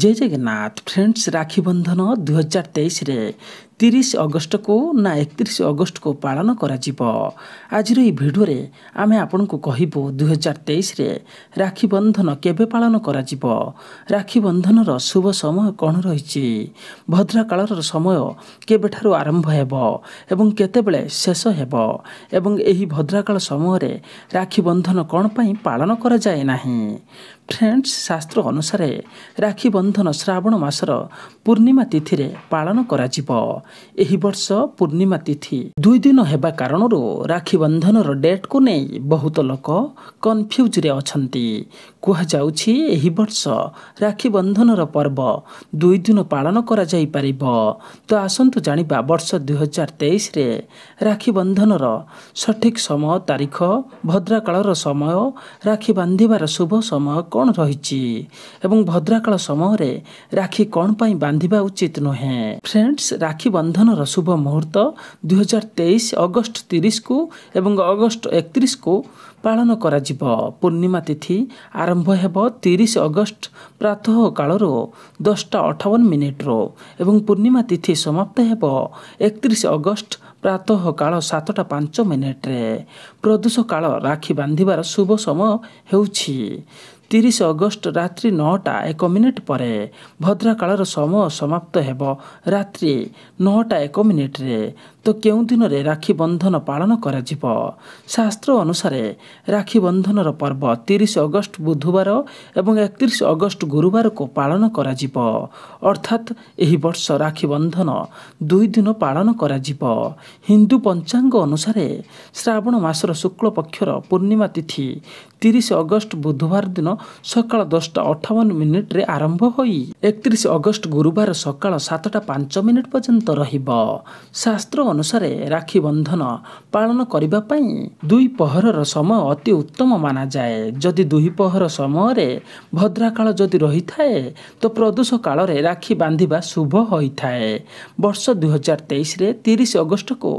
জয় Jagannath friends রাখি বন্ধন দুই হাজার তেইশে ତିରିଶ ଅଗଷ୍ଟକୁ ନା ଏକତିରିଶ ଅଗଷ୍ଟକୁ ପାଳନ କରାଯିବ ଆଜିର ଏହି ଭିଡ଼ିଓରେ ଆମେ ଆପଣଙ୍କୁ କହିବୁ ଦୁଇହଜାର ତେଇଶରେ ରାକ୍ଷୀ ବନ୍ଧନ କେବେ ପାଳନ କରାଯିବ ରାକ୍ଷୀ ବନ୍ଧନର ଶୁଭ ସମୟ କ'ଣ ରହିଛି ଭଦ୍ରାକାଳର ସମୟ କେବେଠାରୁ ଆରମ୍ଭ ହେବ ଏବଂ କେତେବେଳେ ଶେଷ ହେବ ଏବଂ ଏହି ଭଦ୍ରାକାଳ ସମୟରେ ରାକ୍ଷୀ ବନ୍ଧନ କ'ଣ ପାଇଁ ପାଳନ କରାଯାଏ ନାହିଁ ଫ୍ରେଣ୍ଡସ୍ ଶାସ୍ତ୍ର ଅନୁସାରେ ରାକ୍ଷୀ ବନ୍ଧନ ଶ୍ରାବଣ ମାସର ପୂର୍ଣ୍ଣିମା ତିଥିରେ ପାଳନ କରାଯିବ ଏହି ବର୍ଷ ପୂର୍ଣ୍ଣିମା ତିଥି ଦୁଇ ଦିନ ହେବା କାରଣରୁ ରାକ୍ଷୀ ବନ୍ଧନର ଡେଟ୍କୁ ନେଇ ବହୁତ ଲୋକ କନଫ୍ୟୁଜ୍ରେ ଅଛନ୍ତି କୁହାଯାଉଛି ଏହି ବର୍ଷ ରାକ୍ଷୀ ବନ୍ଧନର ପର୍ବ ଦୁଇ ଦିନ ପାଳନ କରାଯାଇପାରିବ ତ ଆସନ୍ତୁ ଜାଣିବା ବର୍ଷ ଦୁଇହଜାର ତେଇଶରେ ରାକ୍ଷୀ ବନ୍ଧନର ସଠିକ୍ ସମୟ ତାରିଖ ଭଦ୍ରାକାଳର ସମୟ ରାକ୍ଷୀ ବାନ୍ଧିବାର ଶୁଭ ସମୟ କ'ଣ ରହିଛି ଏବଂ ଭଦ୍ରାକାଳ ସମୟରେ ରାକ୍ଷୀ କ'ଣ ପାଇଁ ବାନ୍ଧିବା ଉଚିତ ନୁହେଁ ଫ୍ରେଣ୍ଡସ୍ ରାକ୍ଷୀ ବନ୍ଧନର ଶୁଭ ମୁହୂର୍ତ୍ତ ଦୁଇହଜାର ତେଇଶ ଅଗଷ୍ଟ ତିରିଶକୁ ଏବଂ ଅଗଷ୍ଟ ଏକତିରିଶକୁ ପାଳନ କରାଯିବ ପୂର୍ଣ୍ଣିମା ତିଥି ଆରମ୍ଭ ହେବ ତିରିଶ ଅଗଷ୍ଟ ପ୍ରାତଃ କାଳରୁ ଦଶଟା ଅଠାବନ ମିନିଟ୍ରୁ ଏବଂ ପୂର୍ଣ୍ଣିମା ତିଥି ସମାପ୍ତ ହେବ ଏକତିରିଶ ଅଗଷ୍ଟ ପ୍ରାତଃ କାଳ ସାତଟା ପାଞ୍ଚ ମିନିଟ୍ରେ ପ୍ରଦୂଷ କାଳ ରାକ୍ଷୀ ବାନ୍ଧିବାର ଶୁଭ ସମୟ ହେଉଛି ତିରିଶ ଅଗଷ୍ଟ ରାତ୍ରି ନଅଟା ଏକ ମିନିଟ୍ ପରେ ଭଦ୍ରାକାଳର ସମୟ ସମାପ୍ତ ହେବ ରାତ୍ରି ନଅଟା ଏକ ମିନିଟ୍ରେ ତ କେଉଁ ଦିନରେ ରାକ୍ଷୀ ବନ୍ଧନ ପାଳନ କରାଯିବ ଶାସ୍ତ୍ର ଅନୁସାରେ ରାକ୍ଷୀ ବନ୍ଧନର ପର୍ବ ତିରିଶ ଅଗଷ୍ଟ ବୁଧବାର ଏବଂ ଏକତିରିଶ ଅଗଷ୍ଟ ଗୁରୁବାରକୁ ପାଳନ କରାଯିବ ଅର୍ଥାତ୍ ଏହି ବର୍ଷ ରାକ୍ଷୀ ବନ୍ଧନ ଦୁଇ ଦିନ ପାଳନ କରାଯିବ ହିନ୍ଦୁ ପଞ୍ଚାଙ୍ଗ ଅନୁସାରେ ଶ୍ରାବଣ ମାସର ଶୁକ୍ଳ ପକ୍ଷର ପୂର୍ଣ୍ଣିମା ତିଥି ତିରିଶ ଅଗଷ୍ଟ ବୁଧବାର ଦିନ ସକାଳ ଦଶଟା ଅଠାବନ ମିନିଟ୍ରେ ଆରମ୍ଭ ହୋଇ ଏକତିରିଶ ଅଗଷ୍ଟ ଗୁରୁବାର ସକାଳ ସାତଟା ପାଞ୍ଚ ମିନିଟ୍ ପର୍ଯ୍ୟନ୍ତ ରହିବ ଶାସ୍ତ୍ର ଅନୁସାରେ ରାକ୍ଷୀ ବନ୍ଧନ ପାଳନ କରିବା ପାଇଁ ଦୁଇ ପହରର ସମୟ ଅତି ଉତ୍ତମ ମାନାଯାଏ ଯଦି ଦୁଇ ପହର ସମୟରେ ଭଦ୍ରାକାଳ ଯଦି ରହିଥାଏ ତ ପ୍ରଦୂଷ କାଳରେ ରାକ୍ଷୀ ବାନ୍ଧିବା ଶୁଭ ହୋଇଥାଏ ବର୍ଷ ଦୁଇ ହଜାର ତେଇଶରେ ତିରିଶ ଅଗଷ୍ଟକୁ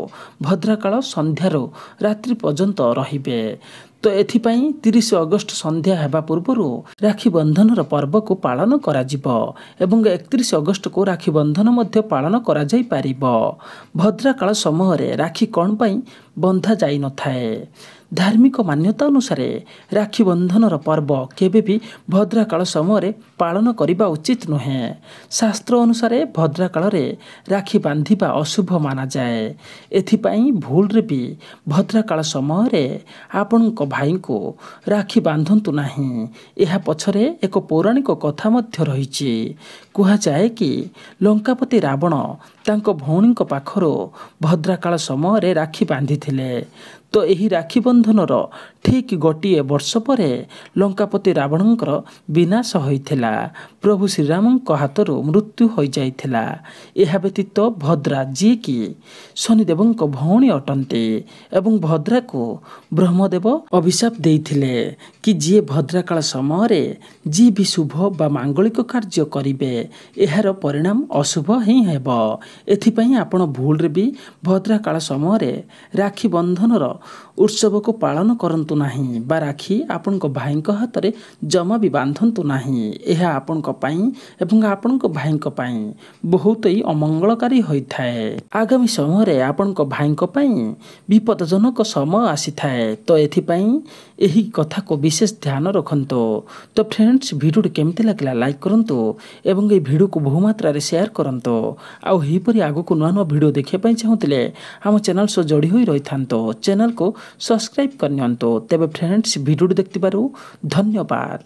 ଭଦ୍ରାକାଳ ସନ୍ଧ୍ୟାରୁ ରାତ୍ରି ପର୍ଯ୍ୟନ୍ତ ରହିବେ ତ ଏଥିପାଇଁ ତିରିଶ ଅଗଷ୍ଟ ସନ୍ଧ୍ୟା ହେବା ପୂର୍ବରୁ ରାକ୍ଷୀ ବନ୍ଧନର ପର୍ବକୁ ପାଳନ କରାଯିବ ଏବଂ ଏକତିରିଶ ଅଗଷ୍ଟକୁ ରାକ୍ଷୀ ବନ୍ଧନ ମଧ୍ୟ ପାଳନ କରାଯାଇପାରିବ ଭଦ୍ରାକାଳ ସମୟରେ ରାକ୍ଷୀ କ'ଣ ପାଇଁ ବନ୍ଧା ଯାଇନଥାଏ ଧାର୍ମିକ ମାନ୍ୟତା ଅନୁସାରେ ରାକ୍ଷୀ ବନ୍ଧନର ପର୍ବ କେବେ ବି ଭଦ୍ରାକାଳ ସମୟରେ ପାଳନ କରିବା ଉଚିତ ନୁହେଁ ଶାସ୍ତ୍ର ଅନୁସାରେ ଭଦ୍ରାକାଳରେ ରାକ୍ଷୀ ବାନ୍ଧିବା ଅଶୁଭ ମାନାଯାଏ ଏଥିପାଇଁ ଭୁଲରେ ବି ଭଦ୍ରାକାଳ ସମୟରେ ଆପଣଙ୍କ ଭାଇଙ୍କୁ ରାକ୍ଷୀ ବାନ୍ଧନ୍ତୁ ନାହିଁ ଏହା ପଛରେ ଏକ ପୌରାଣିକ କଥା ମଧ୍ୟ ରହିଛି କୁହାଯାଏ କି ଲଙ୍କାପତି ରାବଣ ତାଙ୍କ ଭଉଣୀଙ୍କ ପାଖରୁ ଭଦ୍ରାକାଳ ସମୟରେ ରାକ୍ଷୀ ବାନ୍ଧିଥିଲେ ତ ଏହି ରାକ୍ଷୀ ବନ୍ଧନର ଠିକ୍ ଗୋଟିଏ ବର୍ଷ ପରେ ଲଙ୍କାପତି ରାବଣଙ୍କର ବିନାଶ ହୋଇଥିଲା ପ୍ରଭୁ ଶ୍ରୀରାମଙ୍କ ହାତରୁ ମୃତ୍ୟୁ ହୋଇଯାଇଥିଲା ଏହା ବ୍ୟତୀତ ଭଦ୍ରା ଯିଏକି ଶନିଦେବଙ୍କ ଭଉଣୀ ଅଟନ୍ତି ଏବଂ ଭଦ୍ରାକୁ ବ୍ରହ୍ମଦେବ ଅଭିଶାପ ଦେଇଥିଲେ କି ଯିଏ ଭଦ୍ରାକାଳ ସମୟରେ ଯିଏ ବି ଶୁଭ ବା ମାଙ୍ଗଳିକ କାର୍ଯ୍ୟ କରିବେ ଏହାର ପରିଣାମ ଅଶୁଭ ହିଁ ହେବ ଏଥିପାଇଁ ଆପଣ ଭୁଲରେ ବି ଭଦ୍ରାକାଳ ସମୟରେ ରାକ୍ଷୀ ବନ୍ଧନର ଉତ୍ସବକୁ ପାଳନ କରନ୍ତୁ ନାହିଁ ବା ରାକ୍ଷୀ ଆପଣଙ୍କ ଭାଇଙ୍କ ହାତରେ ଜମା ବି ବାନ୍ଧନ୍ତୁ ନାହିଁ ଏହା ଆପଣଙ୍କ ପାଇଁ ଏବଂ ଆପଣଙ୍କ ଭାଇଙ୍କ ପାଇଁ ବହୁତ ହିଁ ଅମଙ୍ଗଳକାରୀ ହୋଇଥାଏ ଆଗାମୀ ସମୟରେ ଆପଣଙ୍କ ଭାଇଙ୍କ ପାଇଁ ବିପଦଜନକ ସମୟ ଆସିଥାଏ ତ ଏଥିପାଇଁ ଏହି କଥାକୁ ବିଶେଷ ଧ୍ୟାନ ରଖନ୍ତୁ ତ ଫ୍ରେଣ୍ଡସ୍ ଭିଡ଼ିଓଟି କେମିତି ଲାଗିଲା ଲାଇକ୍ କରନ୍ତୁ ଏବଂ ଏହି ଭିଡ଼ିଓକୁ ବହୁମାତ୍ରାରେ ସେୟାର କରନ୍ତୁ ଆଉ ଏହିପରି ଆଗକୁ ନୂଆ ନୂଆ ଭିଡ଼ିଓ ଦେଖିବା ପାଇଁ ଚାହୁଁଥିଲେ ଆମ ଚ୍ୟାନେଲ୍ ସହ ଯୋଡ଼ି ହୋଇ ରହିଥାନ୍ତୁ ଚ୍ୟାନେଲ୍କୁ ସବସ୍କ୍ରାଇବ୍ କରିନିଅନ୍ତୁ तेब फ्रेन्ड्स भिडियो देख्थ्यु धन्यवाद